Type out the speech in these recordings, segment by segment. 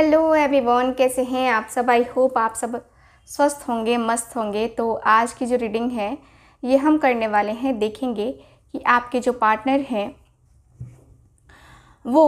Hello everyone कैसे हैं आप सब आई होप आप सब स्वस्थ होंगे मस्त होंगे तो आज की जो रीडिंग है ये हम करने वाले हैं देखेंगे कि आपके जो पार्टनर हैं वो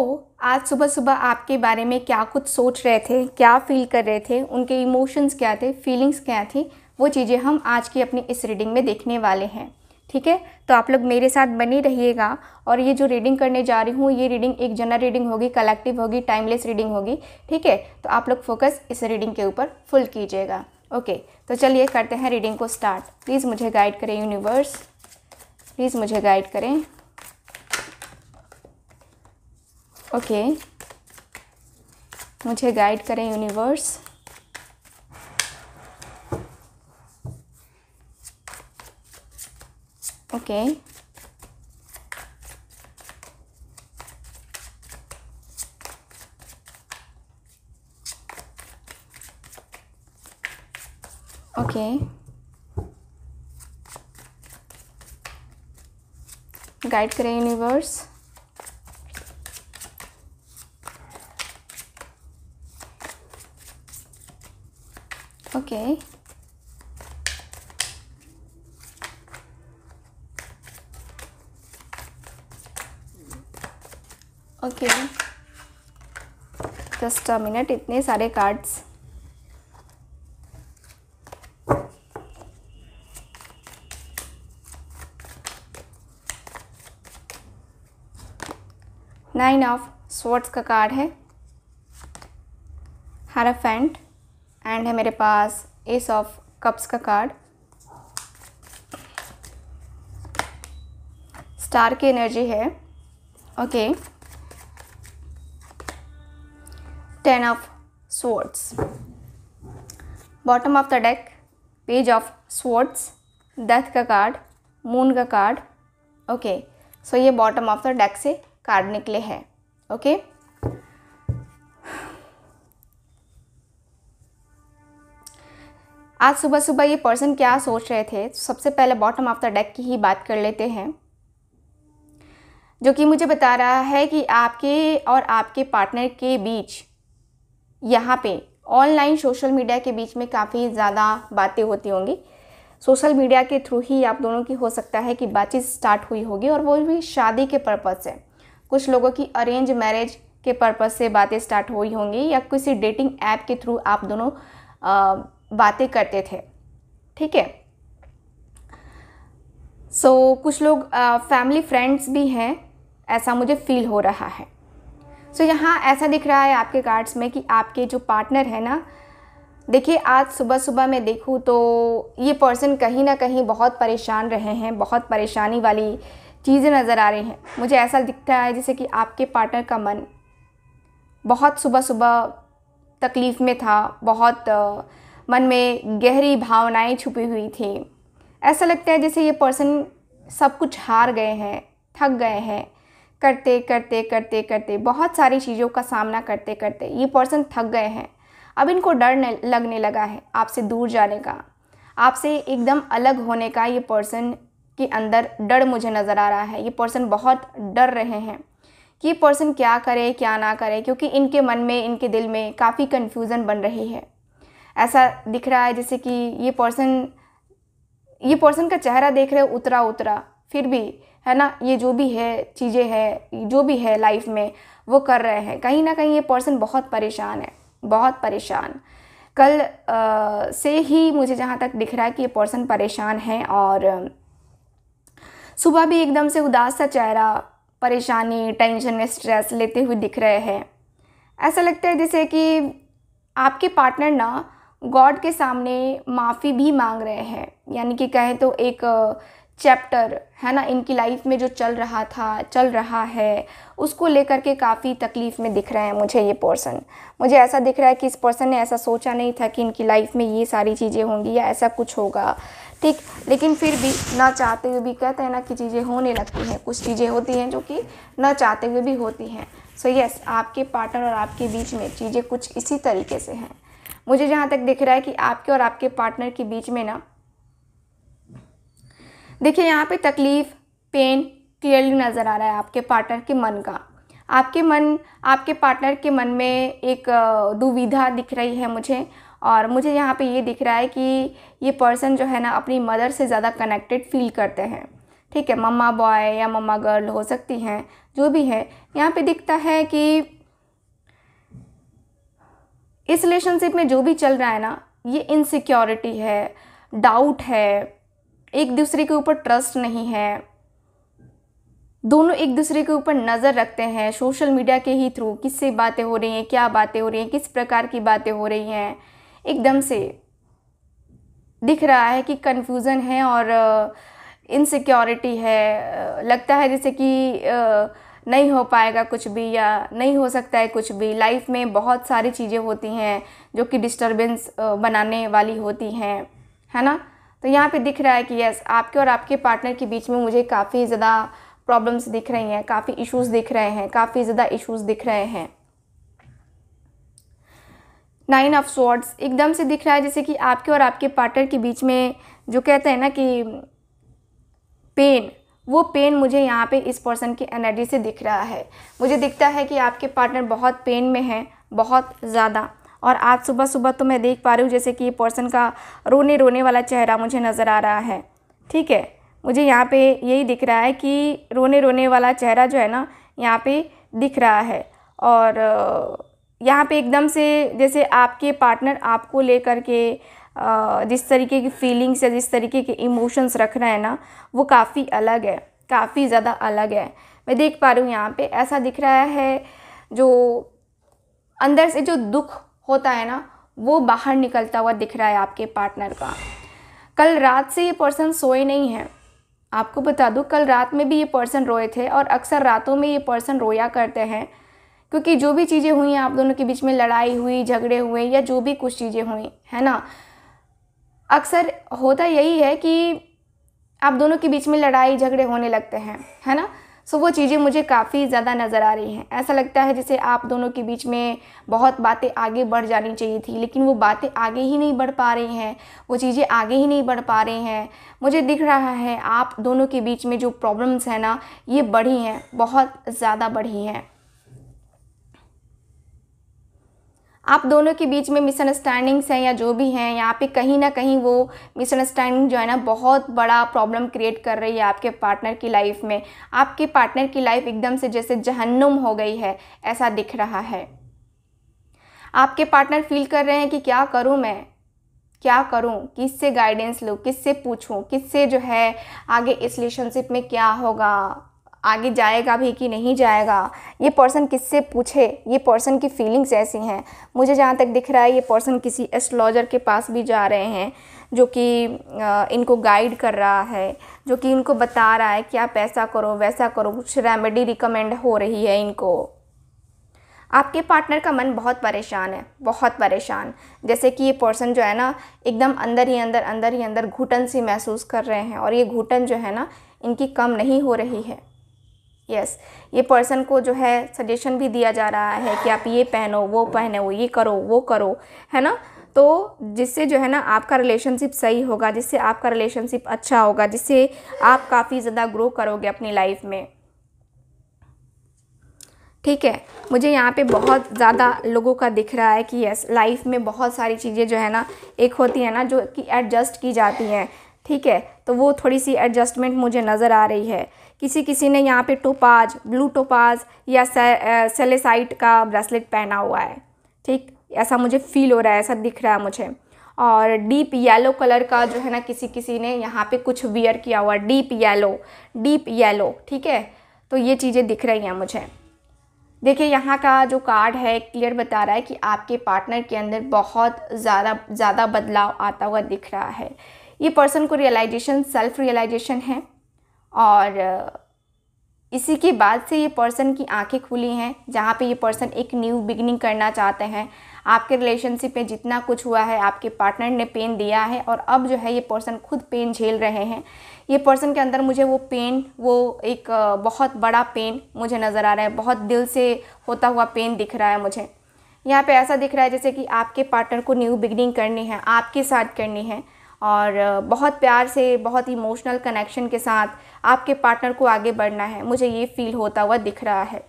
आज सुबह सुबह आपके बारे में क्या कुछ सोच रहे थे क्या फील कर रहे थे उनके इमोशंस क्या थे फीलिंग्स क्या थी वो चीज़ें हम आज की अपनी इस रीडिंग में देखने वाले हैं ठीक है तो आप लोग मेरे साथ बनी रहिएगा और ये जो रीडिंग करने जा रही हूँ ये रीडिंग एक जनरल रीडिंग होगी कलेक्टिव होगी टाइमलेस रीडिंग होगी ठीक है तो आप लोग फोकस इस रीडिंग के ऊपर फुल कीजिएगा ओके तो चलिए करते हैं रीडिंग को स्टार्ट प्लीज़ मुझे गाइड करें यूनिवर्स प्लीज़ मुझे गाइड करें ओके मुझे गाइड करें यूनिवर्स Okay. Okay. Guide करें universe. Okay. Just a minute इतने सारे कार्ड्स नाइन ऑफ स्वर्ड्स का कार्ड है हरफेंट एंड है मेरे पास एस ऑफ कप्स का कार्ड स्टार की एनर्जी है okay okay. ten of swords bottom of the deck page of swords death का कार्ड मून का कार्ड ओके सो ये बॉटम ऑफ द डेक से कार्ड निकले हैं ओके okay? आज सुबह सुबह ये पर्सन क्या सोच रहे थे तो सबसे पहले बॉटम ऑफ द डेक की ही बात कर लेते हैं जो कि मुझे बता रहा है कि आपके और आपके पार्टनर के बीच यहाँ पे ऑनलाइन सोशल मीडिया के बीच में काफ़ी ज़्यादा बातें होती होंगी सोशल मीडिया के थ्रू ही आप दोनों की हो सकता है कि बातचीत स्टार्ट हुई होगी और वो भी शादी के पर्पज़ से कुछ लोगों की अरेंज मैरिज के पर्पज़ से बातें स्टार्ट हुई होंगी या किसी डेटिंग ऐप के थ्रू आप दोनों बातें करते थे ठीक है सो so, कुछ लोग फैमिली फ्रेंड्स भी हैं ऐसा मुझे फील हो रहा है सो so, यहाँ ऐसा दिख रहा है आपके कार्ड्स में कि आपके जो पार्टनर है ना देखिए आज सुबह सुबह मैं देखूँ तो ये पर्सन कहीं ना कहीं बहुत परेशान रहे हैं बहुत परेशानी वाली चीज़ें नज़र आ रही हैं मुझे ऐसा दिखता है जैसे कि आपके पार्टनर का मन बहुत सुबह सुबह तकलीफ़ में था बहुत मन में गहरी भावनाएं छुपी हुई थी ऐसा लगता है जैसे ये पर्सन सब कुछ हार गए हैं थक गए हैं करते करते करते करते बहुत सारी चीज़ों का सामना करते करते ये पर्सन थक गए हैं अब इनको डर लगने लगा है आपसे दूर जाने का आपसे एकदम अलग होने का ये पर्सन के अंदर डर मुझे नज़र आ रहा है ये पर्सन बहुत डर रहे हैं कि ये पर्सन क्या करे क्या ना करे क्योंकि इनके मन में इनके दिल में काफ़ी कन्फ्यूज़न बन रही है ऐसा दिख रहा है जैसे कि ये पर्सन ये पर्सन का चेहरा देख रहे उतरा उतरा फिर भी है ना ये जो भी है चीज़ें है जो भी है लाइफ में वो कर रहे हैं कहीं ना कहीं ये पर्सन बहुत परेशान है बहुत परेशान कल आ, से ही मुझे जहाँ तक दिख रहा है कि ये पर्सन परेशान है और सुबह भी एकदम से उदास सा चेहरा परेशानी टेंशन स्ट्रेस लेते हुए दिख रहे हैं ऐसा लगता है जैसे कि आपके पार्टनर ना गॉड के सामने माफ़ी भी मांग रहे हैं यानी कि कहें तो एक चैप्टर है ना इनकी लाइफ में जो चल रहा था चल रहा है उसको लेकर के काफ़ी तकलीफ़ में दिख रहे हैं मुझे ये पर्सन मुझे ऐसा दिख रहा है कि इस पर्सन ने ऐसा सोचा नहीं था कि इनकी लाइफ में ये सारी चीज़ें होंगी या ऐसा कुछ होगा ठीक लेकिन फिर भी ना चाहते हुए भी कहते हैं ना कि चीज़ें होने लगती हैं कुछ चीज़ें होती हैं जो कि ना चाहते हुए भी होती हैं सो so यस yes, आपके पार्टनर और आपके बीच में चीज़ें कुछ इसी तरीके से हैं मुझे जहाँ तक दिख रहा है कि आपके और आपके पार्टनर के बीच में ना देखिए यहाँ पे तकलीफ़ पेन क्लियरली नज़र आ रहा है आपके पार्टनर के मन का आपके मन आपके पार्टनर के मन में एक दुविधा दिख रही है मुझे और मुझे यहाँ पे ये दिख रहा है कि ये पर्सन जो है ना अपनी मदर से ज़्यादा कनेक्टेड फील करते हैं ठीक है मम्मा बॉय या मम्मा गर्ल हो सकती हैं जो भी है यहाँ पे दिखता है कि इस रिलेशनशिप में जो भी चल रहा है ना ये इनसिक्योरिटी है डाउट है एक दूसरे के ऊपर ट्रस्ट नहीं है दोनों एक दूसरे के ऊपर नज़र रखते हैं सोशल मीडिया के ही थ्रू किससे बातें हो रही हैं क्या बातें हो रही हैं किस प्रकार की बातें हो रही हैं एकदम से दिख रहा है कि कन्फ्यूज़न है और इनसिक्योरिटी है लगता है जैसे कि नहीं हो पाएगा कुछ भी या नहीं हो सकता है कुछ भी लाइफ में बहुत सारी चीज़ें होती हैं जो कि डिस्टरबेंस बनाने वाली होती हैं है ना तो यहाँ पे दिख रहा है कि यस आपके और आपके पार्टनर के बीच में मुझे काफ़ी ज़्यादा प्रॉब्लम्स दिख रही हैं काफ़ी इश्यूज दिख रहे हैं काफ़ी ज़्यादा इश्यूज दिख रहे हैं नाइन ऑफ स्वॉर्ड्स एकदम से दिख रहा है जैसे कि आपके और आपके पार्टनर के बीच में जो कहते हैं ना कि पेन वो पेन मुझे यहाँ पे इस पर्सन की एनर्जी से दिख रहा है मुझे दिखता है कि आपके पार्टनर बहुत पेन में हैं बहुत ज़्यादा और आज सुबह सुबह तो मैं देख पा रही हूँ जैसे कि ये पर्सन का रोने रोने वाला चेहरा मुझे नज़र आ रहा है ठीक है मुझे यहाँ पे यही दिख रहा है कि रोने रोने वाला चेहरा जो है ना यहाँ पे दिख रहा है और यहाँ पे एकदम से जैसे आपके पार्टनर आपको लेकर के जिस तरीके की फीलिंग्स या जिस तरीके के इमोशंस रख रहे हैं ना वो काफ़ी अलग है काफ़ी ज़्यादा अलग है मैं देख पा रही हूँ यहाँ पे ऐसा दिख रहा है जो अंदर से जो दुख होता है ना वो बाहर निकलता हुआ दिख रहा है आपके पार्टनर का कल रात से ये पर्सन सोए नहीं है आपको बता दूँ कल रात में भी ये पर्सन रोए थे और अक्सर रातों में ये पर्सन रोया करते हैं क्योंकि जो भी चीज़ें हुई हैं आप दोनों के बीच में लड़ाई हुई झगड़े हुए या जो भी कुछ चीज़ें हुई है ना अक्सर होता यही है कि आप दोनों के बीच में लड़ाई झगड़े होने लगते हैं है ना सो वो चीज़ें मुझे काफ़ी ज़्यादा नज़र आ रही हैं ऐसा लगता है जैसे आप दोनों के बीच में बहुत बातें आगे बढ़ जानी चाहिए थी लेकिन वो बातें आगे ही नहीं बढ़ पा रही हैं वो चीज़ें आगे ही नहीं बढ़ पा रही हैं मुझे दिख रहा है आप दोनों के बीच में जो प्रॉब्लम्स हैं ना ये बढ़ी हैं बहुत ज़्यादा बढ़ी हैं आप दोनों के बीच में मिसअंडरस्टैंडिंग्स हैं या जो भी हैं यहाँ पे कहीं ना कहीं वो मिसअंडरस्टैंडिंग जो है ना बहुत बड़ा प्रॉब्लम क्रिएट कर रही है आपके पार्टनर की लाइफ में आपके पार्टनर की लाइफ एकदम से जैसे जहन्नुम हो गई है ऐसा दिख रहा है आपके पार्टनर फील कर रहे हैं कि क्या करूँ मैं क्या किस किससे गाइडेंस लूँ किससे किस किससे जो है आगे इस रिलेशनशिप में क्या होगा आगे जाएगा भी कि नहीं जाएगा ये पर्सन किससे पूछे ये पर्सन की फीलिंग्स ऐसी हैं मुझे जहाँ तक दिख रहा है ये पर्सन किसी एस्ट्रोलॉजर के पास भी जा रहे हैं जो कि इनको गाइड कर रहा है जो कि इनको बता रहा है कि आप ऐसा करो वैसा करो कुछ रेमेडी रिकमेंड हो रही है इनको आपके पार्टनर का मन बहुत परेशान है बहुत परेशान जैसे कि ये पर्सन जो है ना एकदम अंदर ही अंदर अंदर ही अंदर घुटन सी महसूस कर रहे हैं और ये घुटन जो है ना इनकी कम नहीं हो रही है यस yes. ये पर्सन को जो है सजेशन भी दिया जा रहा है कि आप ये पहनो वो पहनो ये करो वो करो है ना तो जिससे जो है ना आपका रिलेशनशिप सही होगा जिससे आपका रिलेशनशिप अच्छा होगा जिससे आप काफ़ी ज़्यादा ग्रो करोगे अपनी लाइफ में ठीक है मुझे यहाँ पे बहुत ज़्यादा लोगों का दिख रहा है कि यस लाइफ में बहुत सारी चीज़ें जो है ना एक होती है ना जो कि एडजस्ट की जाती हैं ठीक है तो वो थोड़ी सी एडजस्टमेंट मुझे नज़र आ रही है किसी किसी ने यहाँ पे टोपाज ब्लू टोपाज या सेलेसाइट का ब्रेसलेट पहना हुआ है ठीक ऐसा मुझे फील हो रहा है ऐसा दिख रहा है मुझे और डीप येलो कलर का जो है ना किसी किसी ने यहाँ पे कुछ वियर किया हुआ डीप येलो डीप येलो ठीक है तो ये चीज़ें दिख रही हैं मुझे देखिए यहाँ का जो कार्ड है क्लियर बता रहा है कि आपके पार्टनर के अंदर बहुत ज़्यादा ज़्यादा बदलाव आता हुआ दिख रहा है ये पर्सन को रियलाइजेशन सेल्फ रियलाइजेशन है और इसी के बाद से ये पर्सन की आंखें खुली हैं जहाँ पे ये पर्सन एक न्यू बिगनिंग करना चाहते हैं आपके रिलेशनशिप में जितना कुछ हुआ है आपके पार्टनर ने पेन दिया है और अब जो है ये पर्सन खुद पेन झेल रहे हैं ये पर्सन के अंदर मुझे वो पेन वो एक बहुत बड़ा पेन मुझे नज़र आ रहा है बहुत दिल से होता हुआ पेन दिख रहा है मुझे यहाँ पे ऐसा दिख रहा है जैसे कि आपके पार्टनर को न्यू बिगनिंग करनी है आपके साथ करनी है और बहुत प्यार से बहुत इमोशनल कनेक्शन के साथ आपके पार्टनर को आगे बढ़ना है मुझे ये फील होता हुआ दिख रहा है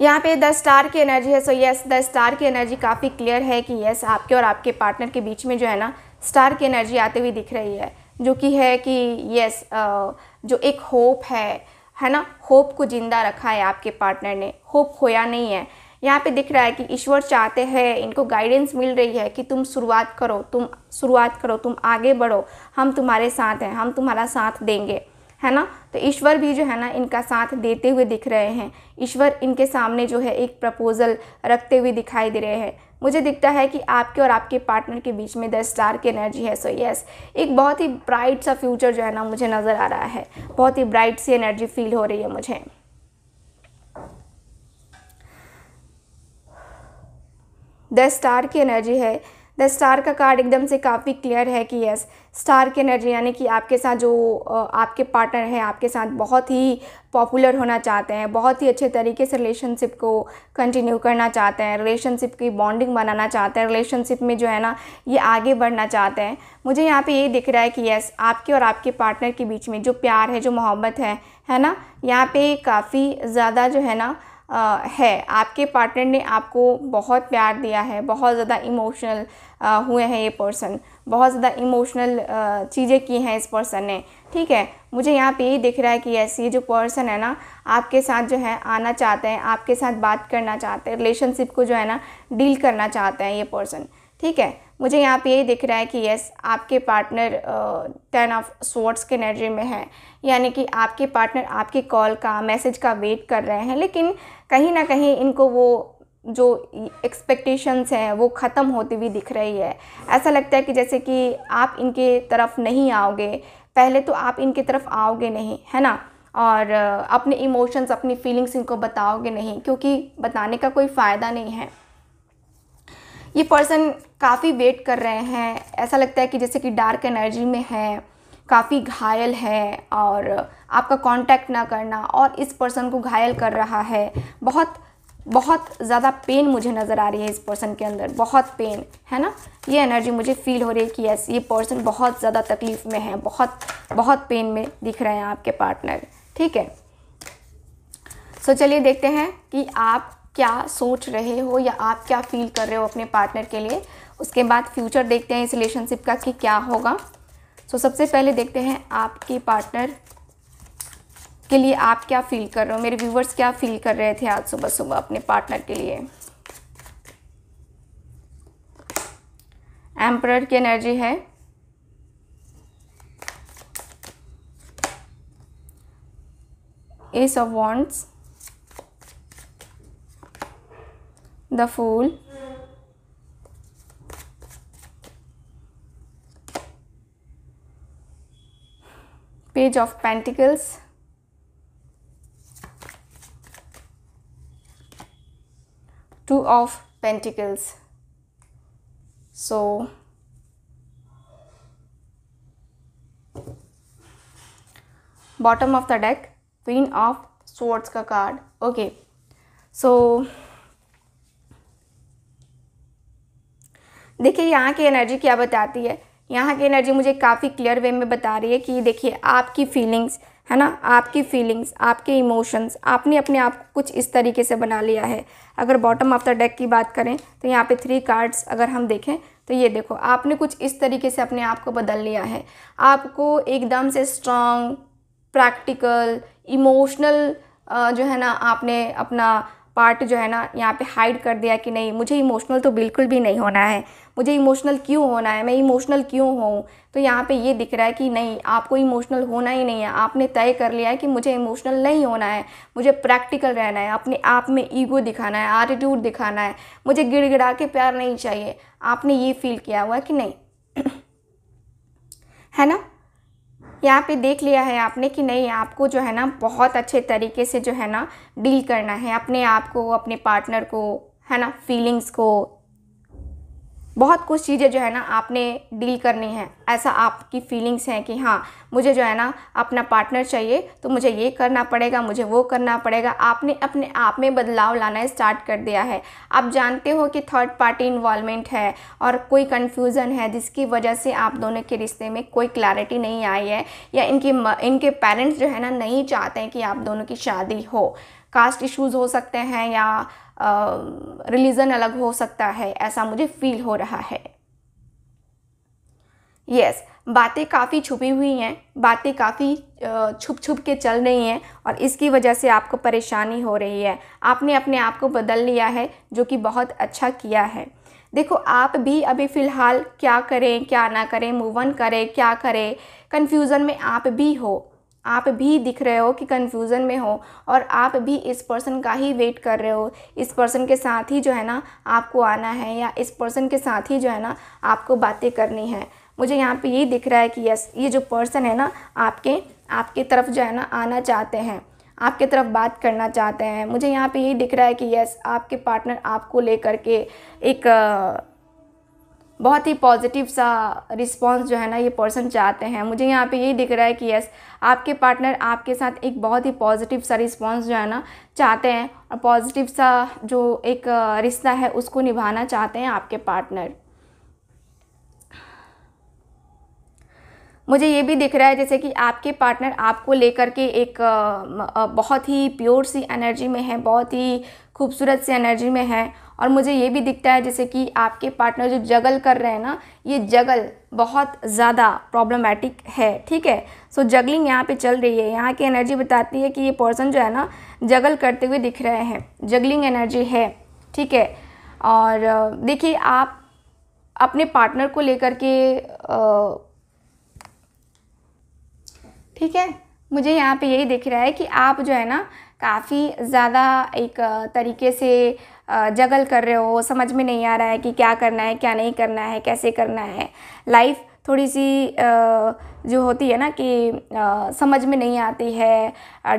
यहाँ पे द स्टार की एनर्जी है सो यस द स्टार की एनर्जी काफ़ी क्लियर है कि यस आपके और आपके पार्टनर के बीच में जो है ना स्टार की एनर्जी आती हुई दिख रही है जो कि है कि यस जो एक होप है है ना होप को ज़िंदा रखा है आपके पार्टनर ने होप खोया नहीं है यहाँ पे दिख रहा है कि ईश्वर चाहते हैं इनको गाइडेंस मिल रही है कि तुम शुरुआत करो तुम शुरुआत करो तुम आगे बढ़ो हम तुम्हारे साथ हैं हम तुम्हारा साथ देंगे है ना तो ईश्वर भी जो है ना इनका साथ देते हुए दिख रहे हैं ईश्वर इनके सामने जो है एक प्रपोज़ल रखते हुए दिखाई दे रहे हैं मुझे दिखता है कि आपके और आपके पार्टनर के बीच में द स्टार की एनर्जी है सो so यस yes, एक बहुत ही ब्राइट सा फ्यूचर जो है ना मुझे नज़र आ रहा है बहुत ही ब्राइट सी एनर्जी फील हो रही है मुझे द स्टार की एनर्जी है द स्टार का कार्ड एकदम से काफ़ी क्लियर है कि यस स्टार की एनर्जी यानी कि आपके साथ जो आपके पार्टनर हैं आपके साथ बहुत ही पॉपुलर होना चाहते हैं बहुत ही अच्छे तरीके से रिलेशनशिप को कंटिन्यू करना चाहते हैं रिलेशनशिप की बॉन्डिंग बनाना चाहते हैं रिलेशनशिप में जो है ना ये आगे बढ़ना चाहते हैं मुझे यहाँ पे ये दिख रहा है कि यस आपके और आपके पार्टनर के बीच में जो प्यार है जो मोहब्बत है है ना यहाँ पे काफ़ी ज़्यादा जो है ना है आपके पार्टनर ने आपको बहुत प्यार दिया है बहुत ज़्यादा इमोशनल हुए हैं ये पर्सन बहुत ज़्यादा इमोशनल चीज़ें की हैं इस पर्सन ने ठीक है मुझे यहाँ पे यही दिख रहा है कि ऐसी जो पर्सन है ना आपके साथ जो है आना चाहते हैं आपके साथ बात करना चाहते हैं रिलेशनशिप को जो है ना डील करना चाहते हैं ये पर्सन ठीक है मुझे यहाँ पे यही दिख रहा है कि यस आपके पार्टनर टेन ऑफ स्वर्ड्स के एनर्जी में है यानी कि आपके पार्टनर आपके कॉल का मैसेज का वेट कर रहे हैं लेकिन कहीं ना कहीं इनको वो जो एक्सपेक्टेशंस हैं वो ख़त्म होती हुई दिख रही है ऐसा लगता है कि जैसे कि आप इनके तरफ नहीं आओगे पहले तो आप इनके तरफ आओगे नहीं है ना और अपने इमोशंस अपनी फीलिंग्स इनको बताओगे नहीं क्योंकि बताने का कोई फ़ायदा नहीं है ये पर्सन काफ़ी वेट कर रहे हैं ऐसा लगता है कि जैसे कि डार्क एनर्जी में है काफ़ी घायल है और आपका कांटेक्ट ना करना और इस पर्सन को घायल कर रहा है बहुत बहुत ज़्यादा पेन मुझे नज़र आ रही है इस पर्सन के अंदर बहुत पेन है ना ये एनर्जी मुझे फील हो रही है कि यस ये पर्सन बहुत ज़्यादा तकलीफ़ में है बहुत बहुत पेन में दिख रहे हैं आपके पार्टनर ठीक है सो so, चलिए देखते हैं कि आप क्या सोच रहे हो या आप क्या फील कर रहे हो अपने पार्टनर के लिए उसके बाद फ्यूचर देखते हैं इस रिलेशनशिप का कि क्या होगा सो so, सबसे पहले देखते हैं आपके पार्टनर के लिए आप क्या फील कर रहे हो मेरे व्यूवर्स क्या फील कर रहे थे आज सुबह सुबह अपने पार्टनर के लिए एम्प्रर की एनर्जी है ace of wands the fool. Page of Pentacles. Two of Pentacles. So, bottom of the deck, Queen of Swords card. Okay, so. देखिए यहाँ की एनर्जी क्या बताती है यहाँ की एनर्जी मुझे काफ़ी क्लियर वे में बता रही है कि देखिए आपकी फीलिंग्स है ना आपकी फीलिंग्स आपके इमोशंस आपने अपने आप को कुछ इस तरीके से बना लिया है अगर बॉटम ऑफ द डेक की बात करें तो यहाँ पे थ्री कार्ड्स अगर हम देखें तो ये देखो आपने कुछ इस तरीके से अपने आप को बदल लिया है आपको एकदम से स्ट्रॉन्ग प्रैक्टिकल इमोशनल जो है ना आपने अपना पार्ट जो है ना यहाँ पे हाइड कर दिया कि नहीं मुझे इमोशनल तो बिल्कुल भी नहीं होना है मुझे इमोशनल क्यों होना है मैं इमोशनल क्यों हूँ तो यहाँ पे ये दिख रहा है कि नहीं आपको इमोशनल होना ही नहीं है आपने तय कर लिया है कि मुझे इमोशनल नहीं होना है मुझे प्रैक्टिकल रहना है अपने आप में ईगो दिखाना है एटीट्यूड दिखाना है मुझे गिड़गिड़ा के प्यार नहीं चाहिए आपने ये फील किया हुआ कि नहीं है ना यहाँ पे देख लिया है आपने कि नहीं आपको जो है ना बहुत अच्छे तरीके से जो है ना डील करना है अपने आप को अपने पार्टनर को है ना फीलिंग्स को बहुत कुछ चीज़ें जो है ना आपने डील करनी है ऐसा आपकी फीलिंग्स हैं कि हाँ मुझे जो है ना अपना पार्टनर चाहिए तो मुझे ये करना पड़ेगा मुझे वो करना पड़ेगा आपने अपने आप में बदलाव लाना स्टार्ट कर दिया है आप जानते हो कि थर्ड पार्टी इन्वॉल्वमेंट है और कोई कन्फ्यूज़न है जिसकी वजह से आप दोनों के रिश्ते में कोई क्लैरिटी नहीं आई है या इनकी इनके पेरेंट्स जो है ना नहीं चाहते हैं कि आप दोनों की शादी हो कास्ट इश्यूज़ हो सकते हैं या रिलीज़न अलग हो सकता है ऐसा मुझे फील हो रहा है यस yes, बातें काफ़ी छुपी हुई हैं बातें काफ़ी छुप छुप के चल रही हैं और इसकी वजह से आपको परेशानी हो रही है आपने अपने आप को बदल लिया है जो कि बहुत अच्छा किया है देखो आप भी अभी फ़िलहाल क्या करें क्या ना करें मूव ऑन करें क्या करें कन्फ्यूज़न में आप भी हो आप भी दिख रहे हो कि कन्फ्यूज़न में हो और आप भी इस पर्सन का ही वेट कर रहे हो इस पर्सन के साथ ही जो है ना आपको आना है या इस पर्सन के साथ ही जो है ना आपको बातें करनी है मुझे यहाँ पे यही दिख रहा है कि यस ये जो पर्सन है ना आपके आपके तरफ जो है ना आना चाहते हैं आपके तरफ बात करना चाहते हैं मुझे यहाँ पे यही दिख रहा है कि यस आपके पार्टनर आपको लेकर के एक बहुत ही पॉजिटिव सा रिस्पांस जो है ना ये पर्सन चाहते हैं मुझे यहाँ पे यही दिख रहा है कि यस आपके पार्टनर आपके साथ एक बहुत ही पॉजिटिव सा रिस्पांस जो है ना चाहते हैं और पॉजिटिव सा जो एक रिश्ता है उसको निभाना चाहते हैं आपके पार्टनर मुझे ये भी दिख रहा है जैसे कि आपके पार्टनर आपको लेकर के एक बहुत ही प्योर सी एनर्जी में है बहुत ही खूबसूरत सी एनर्जी में है और मुझे ये भी दिखता है जैसे कि आपके पार्टनर जो जगल कर रहे हैं ना ये जगल बहुत ज़्यादा प्रॉब्लमेटिक है ठीक है सो जगलिंग यहाँ पे चल रही है यहाँ की एनर्जी बताती है कि ये पर्सन जो है ना जगल करते हुए दिख रहे हैं जगलिंग एनर्जी है ठीक है और देखिए आप अपने पार्टनर को लेकर के ठीक है मुझे यहाँ पे यही दिख रहा है कि आप जो है ना काफ़ी ज़्यादा एक तरीके से जगल कर रहे हो समझ में नहीं आ रहा है कि क्या करना है क्या नहीं करना है कैसे करना है लाइफ थोड़ी सी जो होती है ना कि आ, समझ में नहीं आती है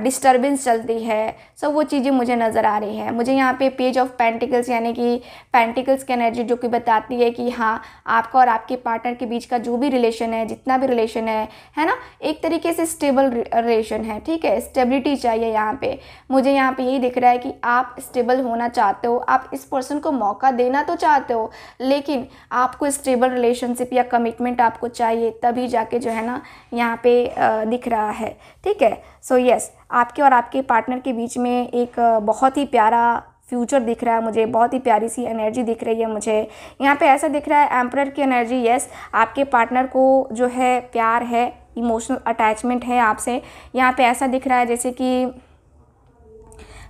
डिस्टर्बेंस चलती है सब वो चीज़ें मुझे नज़र आ रही है मुझे यहाँ पे पेज ऑफ पेंटिकल्स यानी कि पेंटिकल्स की एनर्जी जो कि बताती है कि हाँ आपका और आपके पार्टनर के बीच का जो भी रिलेशन है जितना भी रिलेशन है है ना एक तरीके से स्टेबल रिलेशन है ठीक है स्टेबिलिटी चाहिए यहाँ पर मुझे यहाँ पर यही दिख रहा है कि आप स्टेबल होना चाहते हो आप इस पर्सन को मौका देना तो चाहते हो लेकिन आपको स्टेबल रिलेशनशिप या कमिटमेंट आपको चाहिए तभी जाके जो है ना करना यहाँ पे दिख रहा है ठीक है सो यस आपके और आपके पार्टनर के बीच में एक बहुत ही प्यारा फ्यूचर दिख रहा है मुझे बहुत ही प्यारी सी एनर्जी दिख रही है मुझे यहाँ पे ऐसा दिख रहा है एम्प्रर की एनर्जी यस आपके पार्टनर को जो है प्यार है इमोशनल अटैचमेंट है आपसे यहाँ पे ऐसा दिख रहा है जैसे कि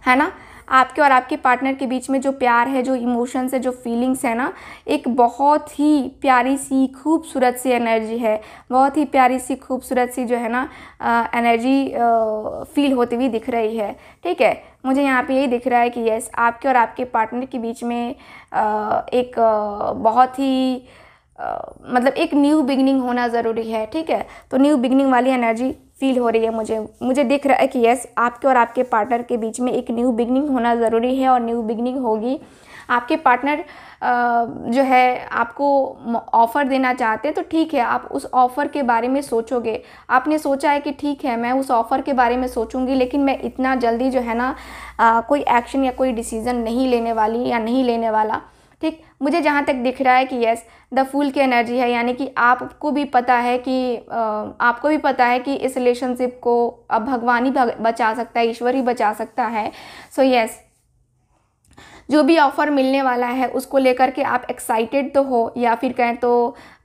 है ना आपके और आपके पार्टनर के बीच में जो प्यार है जो इमोशंस है जो फीलिंग्स है ना एक बहुत ही प्यारी सी खूबसूरत सी एनर्जी है बहुत ही प्यारी सी खूबसूरत सी जो है ना एनर्जी फील होती हुई दिख रही है ठीक है मुझे यहाँ पे यही दिख रहा है कि यस आपके और आपके पार्टनर के बीच में आ, एक आ, बहुत ही मतलब एक न्यू बिगनिंग होना ज़रूरी है ठीक है तो न्यू बिगनिंग वाली एनर्जी फील हो रही है मुझे मुझे दिख रहा है कि यस आपके और आपके पार्टनर के बीच में एक न्यू बिगनिंग होना ज़रूरी है और न्यू बिगनिंग होगी आपके पार्टनर जो है आपको ऑफ़र देना चाहते हैं तो ठीक है आप उस ऑफ़र के बारे में सोचोगे आपने सोचा है कि ठीक है मैं उस ऑफ़र के बारे में सोचूंगी लेकिन मैं इतना जल्दी जो है ना कोई एक्शन या कोई डिसीज़न नहीं लेने वाली या नहीं लेने वाला ठीक मुझे जहाँ तक दिख रहा है कि यस द फूल की एनर्जी है यानी कि आपको भी पता है कि आपको भी पता है कि इस रिलेशनशिप को अब भगवान ही बचा सकता है ईश्वर ही बचा सकता है सो so, यस yes, जो भी ऑफ़र मिलने वाला है उसको लेकर के आप एक्साइटेड तो हो या फिर कहें तो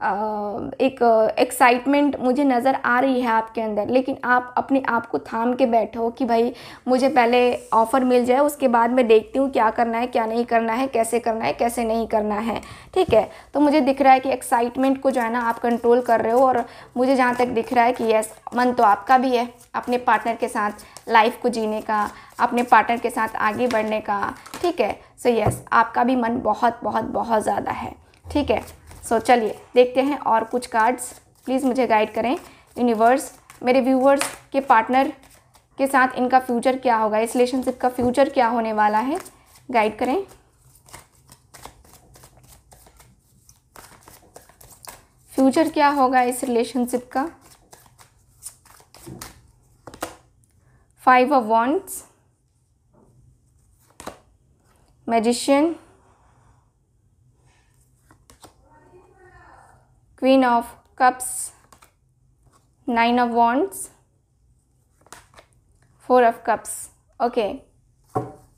एक एक्साइटमेंट मुझे नज़र आ रही है आपके अंदर लेकिन आप अपने आप को थाम के बैठो कि भाई मुझे पहले ऑफ़र मिल जाए उसके बाद मैं देखती हूँ क्या करना है क्या नहीं करना है कैसे करना है कैसे नहीं करना है ठीक है तो मुझे दिख रहा है कि एक्साइटमेंट को जो है ना आप कंट्रोल कर रहे हो और मुझे जहाँ तक दिख रहा है कि यस मन तो आपका भी है अपने पार्टनर के साथ लाइफ को जीने का अपने पार्टनर के साथ आगे बढ़ने का ठीक है सो so यस yes, आपका भी मन बहुत बहुत बहुत ज़्यादा है ठीक है सो so, चलिए देखते हैं और कुछ कार्ड्स प्लीज़ मुझे गाइड करें यूनिवर्स मेरे व्यूवर्स के पार्टनर के साथ इनका फ्यूचर क्या होगा इस रिलेशनशिप का फ्यूचर क्या होने वाला है गाइड करें फ्यूचर क्या होगा इस रिलेशनशिप का five of wands magician queen of cups, nine of wands, four of cups. Okay.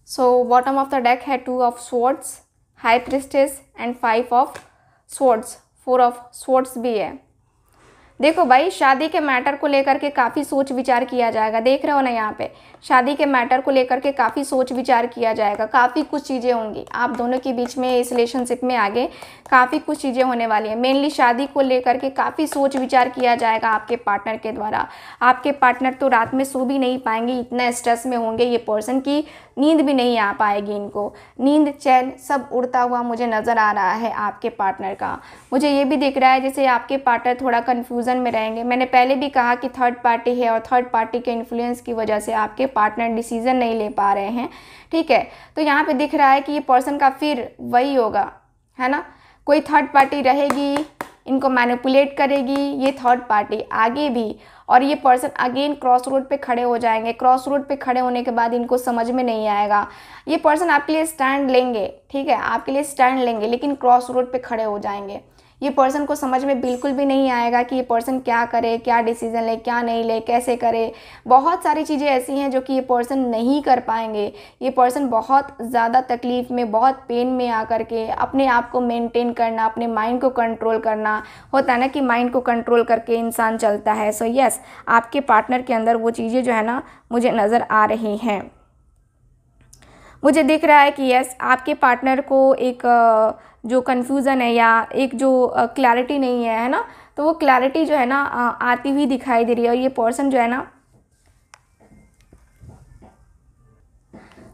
So bottom of the deck had two of swords, high priestess and five of swords, four of swords BA. देखो भाई शादी के matter को लेकर के काफ़ी सोच विचार किया जाएगा देख रहे हो ना यहाँ पे शादी के मैटर को लेकर के काफ़ी सोच विचार किया जाएगा काफ़ी कुछ चीज़ें होंगी आप दोनों के बीच में इस रिलेशनशिप में आगे काफ़ी कुछ चीज़ें होने वाली हैं मेनली शादी को लेकर के काफ़ी सोच विचार किया जाएगा आपके पार्टनर के द्वारा आपके पार्टनर तो रात में सो भी नहीं पाएंगे इतना स्ट्रेस में होंगे ये पर्सन की नींद भी नहीं आ पाएगी इनको नींद चैन सब उड़ता हुआ मुझे नज़र आ रहा है आपके पार्टनर का मुझे ये भी दिख रहा है जैसे आपके पार्टनर थोड़ा कन्फ्यूज कन्फ्यूज़न में रहेंगे मैंने पहले भी कहा कि थर्ड पार्टी है और थर्ड पार्टी के इन्फ्लुएंस की वजह से आपके पार्टनर डिसीज़न नहीं ले पा रहे हैं ठीक है तो यहाँ पे दिख रहा है कि ये पर्सन का फिर वही होगा है ना कोई थर्ड पार्टी रहेगी इनको मैनिपुलेट करेगी ये थर्ड पार्टी आगे भी और ये पर्सन अगेन क्रॉस रोड पे खड़े हो जाएंगे क्रॉस रोड पे खड़े होने के बाद इनको समझ में नहीं आएगा ये पर्सन आपके लिए स्टैंड लेंगे ठीक है आपके लिए स्टैंड लेंगे लेकिन क्रॉस रोड पे खड़े हो जाएंगे ये पर्सन को समझ में बिल्कुल भी नहीं आएगा कि ये पर्सन क्या करे क्या डिसीज़न ले क्या नहीं ले कैसे करे बहुत सारी चीज़ें ऐसी हैं जो कि ये पर्सन नहीं कर पाएंगे ये पर्सन बहुत ज़्यादा तकलीफ़ में बहुत पेन में आकर के अपने आप को मेनटेन करना अपने माइंड को कंट्रोल करना होता है ना कि माइंड को कंट्रोल करके इंसान चलता है सो so, यस yes, आपके पार्टनर के अंदर वो चीज़ें जो है ना मुझे नज़र आ रही हैं मुझे दिख रहा है कि यस आपके पार्टनर को एक जो कन्फ्यूज़न है या एक जो क्लैरिटी नहीं है है ना तो वो क्लैरिटी जो है ना आती हुई दिखाई दे रही है और ये पर्सन जो है ना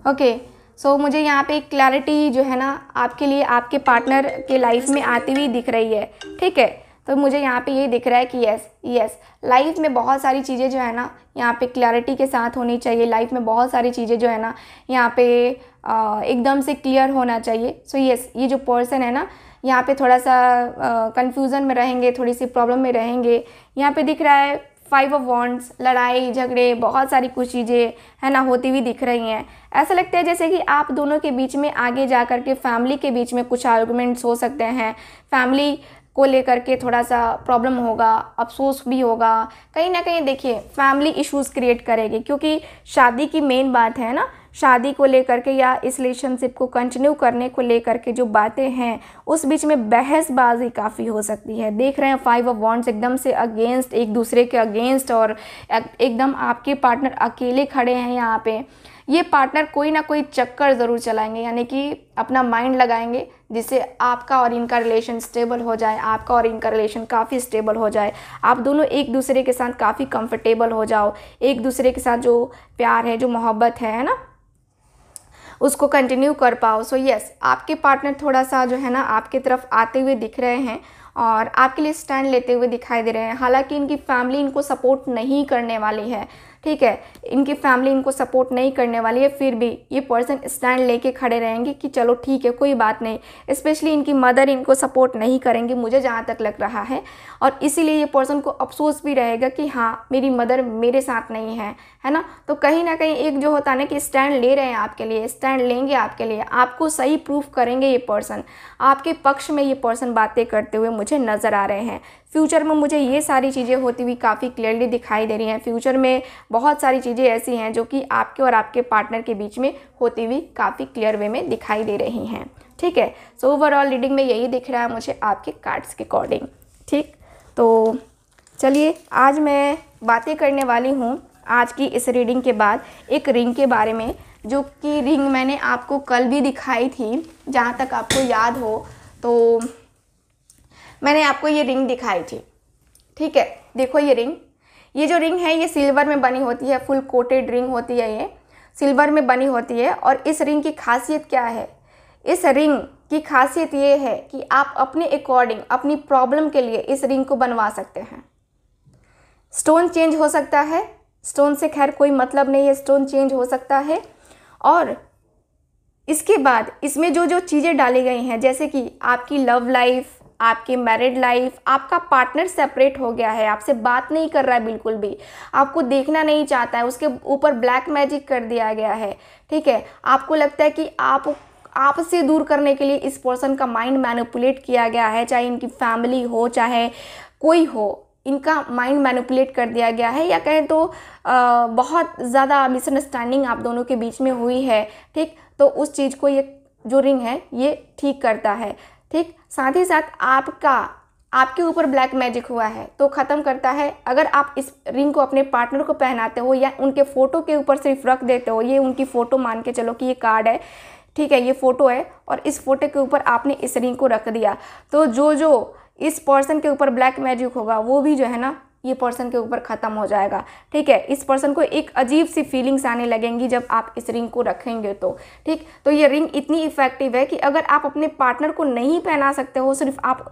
ओके okay, सो so, मुझे यहाँ पे एक क्लैरिटी जो है ना आपके लिए आपके पार्टनर के लाइफ में आती हुई दिख रही है ठीक है तो मुझे यहाँ पे ये दिख रहा है कि यस यस लाइफ में बहुत सारी चीज़ें जो है ना यहाँ पे क्लैरिटी के साथ होनी चाहिए लाइफ में बहुत सारी चीज़ें जो है ना यहाँ पे एकदम से क्लियर होना चाहिए सो so, यस ये जो पर्सन है ना यहाँ पे थोड़ा सा कंफ्यूजन में रहेंगे थोड़ी सी प्रॉब्लम में रहेंगे यहाँ पे दिख रहा है फाइव ऑफ वॉन्ट्स लड़ाई झगड़े बहुत सारी कुछ चीज़ें है ना होती हुई दिख रही हैं ऐसा लगता है जैसे कि आप दोनों के बीच में आगे जा कर के फैमिली के बीच में कुछ आर्गूमेंट्स हो सकते हैं फैमिली को लेकर के थोड़ा सा प्रॉब्लम होगा अफसोस भी होगा कहीं ना कहीं देखिए फैमिली इश्यूज़ क्रिएट करेगी क्योंकि शादी की मेन बात है ना शादी को लेकर के या इस रिलेशनशिप को कंटिन्यू करने को लेकर के जो बातें हैं उस बीच में बहसबाजी काफ़ी हो सकती है देख रहे हैं फाइव ऑफ वॉन्ट्स एकदम से अगेंस्ट एक दूसरे के अगेंस्ट और एकदम आपके पार्टनर अकेले खड़े हैं यहाँ पे ये पार्टनर कोई ना कोई चक्कर ज़रूर चलाएंगे यानी कि अपना माइंड लगाएंगे जिससे आपका और इनका रिलेशन स्टेबल हो जाए आपका और इनका रिलेशन काफ़ी स्टेबल हो जाए आप दोनों एक दूसरे के साथ काफ़ी कंफर्टेबल हो जाओ एक दूसरे के साथ जो प्यार है जो मोहब्बत है है ना उसको कंटिन्यू कर पाओ सो so, यस yes, आपके पार्टनर थोड़ा सा जो है ना आपके तरफ आते हुए दिख रहे हैं और आपके लिए स्टैंड लेते हुए दिखाई दे रहे हैं हालांकि इनकी फैमिली इनको सपोर्ट नहीं करने वाली है ठीक है इनकी फैमिली इनको सपोर्ट नहीं करने वाली है फिर भी ये पर्सन स्टैंड लेके खड़े रहेंगे कि चलो ठीक है कोई बात नहीं स्पेशली इनकी मदर इनको सपोर्ट नहीं करेंगी मुझे जहाँ तक लग रहा है और इसीलिए ये पर्सन को अफसोस भी रहेगा कि हाँ मेरी मदर मेरे साथ नहीं है है ना तो कहीं ना कहीं एक जो होता है ना कि स्टैंड ले रहे हैं आपके लिए स्टैंड लेंगे आपके लिए आपको सही प्रूफ करेंगे ये पर्सन आपके पक्ष में ये पर्सन बातें करते हुए मुझे नज़र आ रहे हैं फ्यूचर में मुझे ये सारी चीज़ें होती हुई काफ़ी क्लियरली दिखाई दे रही हैं फ्यूचर में बहुत सारी चीज़ें ऐसी हैं जो कि आपके और आपके पार्टनर के बीच में होती हुई काफ़ी क्लियर वे में दिखाई दे रही हैं ठीक है सो ओवरऑल रीडिंग में यही दिख रहा है मुझे आपके कार्ड्स के अकॉर्डिंग ठीक तो चलिए आज मैं बातें करने वाली हूँ आज की इस रीडिंग के बाद एक रिंग के बारे में जो कि रिंग मैंने आपको कल भी दिखाई थी जहाँ तक आपको याद हो तो मैंने आपको ये रिंग दिखाई थी ठीक है देखो ये रिंग ये जो रिंग है ये सिल्वर में बनी होती है फुल कोटेड रिंग होती है ये सिल्वर में बनी होती है और इस रिंग की खासियत क्या है इस रिंग की खासियत ये है कि आप अपने अकॉर्डिंग अपनी प्रॉब्लम के लिए इस रिंग को बनवा सकते हैं स्टोन चेंज हो सकता है स्टोन से खैर कोई मतलब नहीं है स्टोन चेंज हो सकता है और इसके बाद इसमें जो जो चीज़ें डाली गई हैं जैसे कि आपकी लव लाइफ आपकी मैरिड लाइफ आपका पार्टनर सेपरेट हो गया है आपसे बात नहीं कर रहा है बिल्कुल भी आपको देखना नहीं चाहता है उसके ऊपर ब्लैक मैजिक कर दिया गया है ठीक है आपको लगता है कि आप आपसे दूर करने के लिए इस पर्सन का माइंड मैनिपुलेट किया गया है चाहे इनकी फैमिली हो चाहे कोई हो इनका माइंड मैनिपुलेट कर दिया गया है या कहें तो आ, बहुत ज़्यादा मिसअंडरस्टैंडिंग आप दोनों के बीच में हुई है ठीक तो उस चीज़ को ये जो रिंग है ये ठीक करता है ठीक साथ ही साथ आपका आपके ऊपर ब्लैक मैजिक हुआ है तो ख़त्म करता है अगर आप इस रिंग को अपने पार्टनर को पहनाते हो या उनके फ़ोटो के ऊपर सिर्फ रख देते हो ये उनकी फ़ोटो मान के चलो कि ये कार्ड है ठीक है ये फ़ोटो है और इस फ़ोटो के ऊपर आपने इस रिंग को रख दिया तो जो जो इस पर्सन के ऊपर ब्लैक मैजिक होगा वो भी जो है ना ये पर्सन के ऊपर ख़त्म हो जाएगा ठीक है इस पर्सन को एक अजीब सी फीलिंग्स आने लगेंगी जब आप इस रिंग को रखेंगे तो ठीक तो ये रिंग इतनी इफ़ेक्टिव है कि अगर आप अपने पार्टनर को नहीं पहना सकते हो सिर्फ आप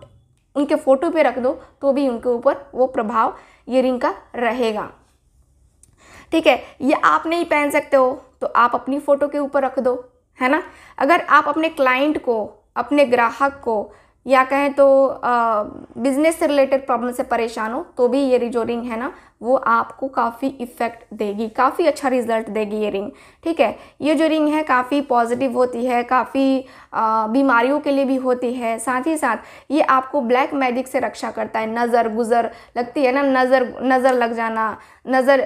उनके फ़ोटो पे रख दो तो भी उनके ऊपर वो प्रभाव ये रिंग का रहेगा ठीक है ये आप नहीं पहन सकते हो तो आप अपनी फ़ोटो के ऊपर रख दो है ना अगर आप अपने क्लाइंट को अपने ग्राहक को या कहें तो बिज़नेस से रिलेटेड प्रॉब्लम से परेशान हो तो भी ये रिजोरिंग है ना वो आपको काफ़ी इफ़ेक्ट देगी काफ़ी अच्छा रिजल्ट देगी ये रिंग ठीक है ये जो रिंग है काफ़ी पॉजिटिव होती है काफ़ी बीमारियों के लिए भी होती है साथ ही साथ ये आपको ब्लैक मैजिक से रक्षा करता है नज़र गुज़र लगती है ना नज़र नज़र लग जाना नज़र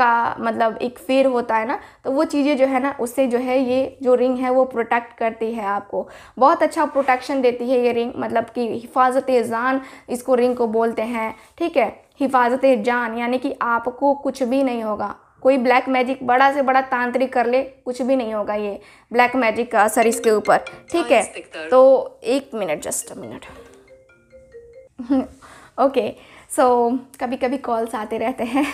का मतलब एक फेर होता है ना तो वो चीज़ें जो है ना उससे जो है ये जो रिंग है वो प्रोटेक्ट करती है आपको बहुत अच्छा प्रोटेक्शन देती है ये रिंग मतलब कि हिफाजत जान इसको रिंग को बोलते हैं ठीक है हिफाजत जान यानी कि आपको कुछ भी नहीं होगा कोई ब्लैक मैजिक बड़ा से बड़ा तांत्रिक कर ले कुछ भी नहीं होगा ये ब्लैक मैजिक का असर इसके ऊपर ठीक है तो एक minute just minute okay so कभी कभी कॉल्स आते रहते हैं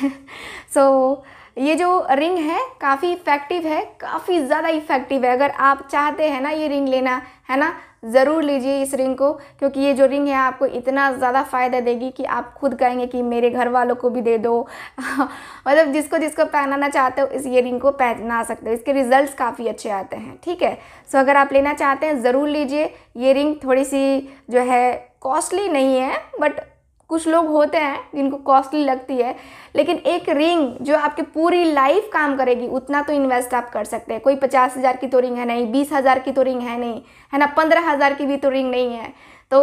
सो so, ये जो रिंग है काफ़ी इफ़ेक्टिव है काफ़ी ज़्यादा इफ़ेक्टिव है अगर आप चाहते हैं ना ये रिंग लेना है ना ज़रूर लीजिए इस रिंग को क्योंकि ये जो रिंग है आपको इतना ज़्यादा फ़ायदा देगी कि आप खुद कहेंगे कि मेरे घर वालों को भी दे दो मतलब जिसको जिसको पहनाना चाहते हो इस ये रिंग को पहना सकते हो इसके रिजल्ट काफ़ी अच्छे आते हैं ठीक है सो अगर आप लेना चाहते हैं ज़रूर लीजिए ये रिंग थोड़ी सी जो है कॉस्टली नहीं है बट कुछ लोग होते हैं जिनको कॉस्टली लगती है लेकिन एक रिंग जो आपके पूरी लाइफ काम करेगी उतना तो इन्वेस्ट आप कर सकते हैं कोई पचास हज़ार की तो रिंग है नहीं बीस हज़ार की तो रिंग है नहीं है ना पंद्रह हज़ार की भी तो रिंग नहीं है तो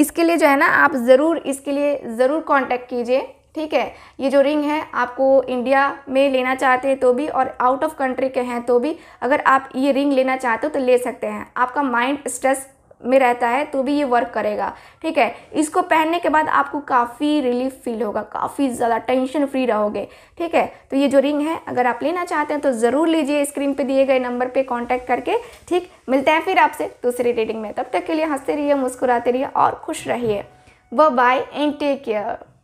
इसके लिए जो है ना आप ज़रूर इसके लिए ज़रूर कांटेक्ट कीजिए ठीक है ये जो रिंग है आपको इंडिया में लेना चाहते हैं तो भी और आउट ऑफ कंट्री के हैं तो भी अगर आप ये रिंग लेना चाहते हो तो ले सकते हैं आपका माइंड स्ट्रेस में रहता है तो भी ये वर्क करेगा ठीक है इसको पहनने के बाद आपको काफ़ी रिलीफ फील होगा काफ़ी ज़्यादा टेंशन फ्री रहोगे ठीक है तो ये जो रिंग है अगर आप लेना चाहते हैं तो ज़रूर लीजिए स्क्रीन पे दिए गए नंबर पे कांटेक्ट करके ठीक मिलते हैं फिर आपसे दूसरी रीडिंग में तब तक के लिए हंसते रहिए मुस्कुराते रहिए और खुश रहिए व बाय एंड टेक केयर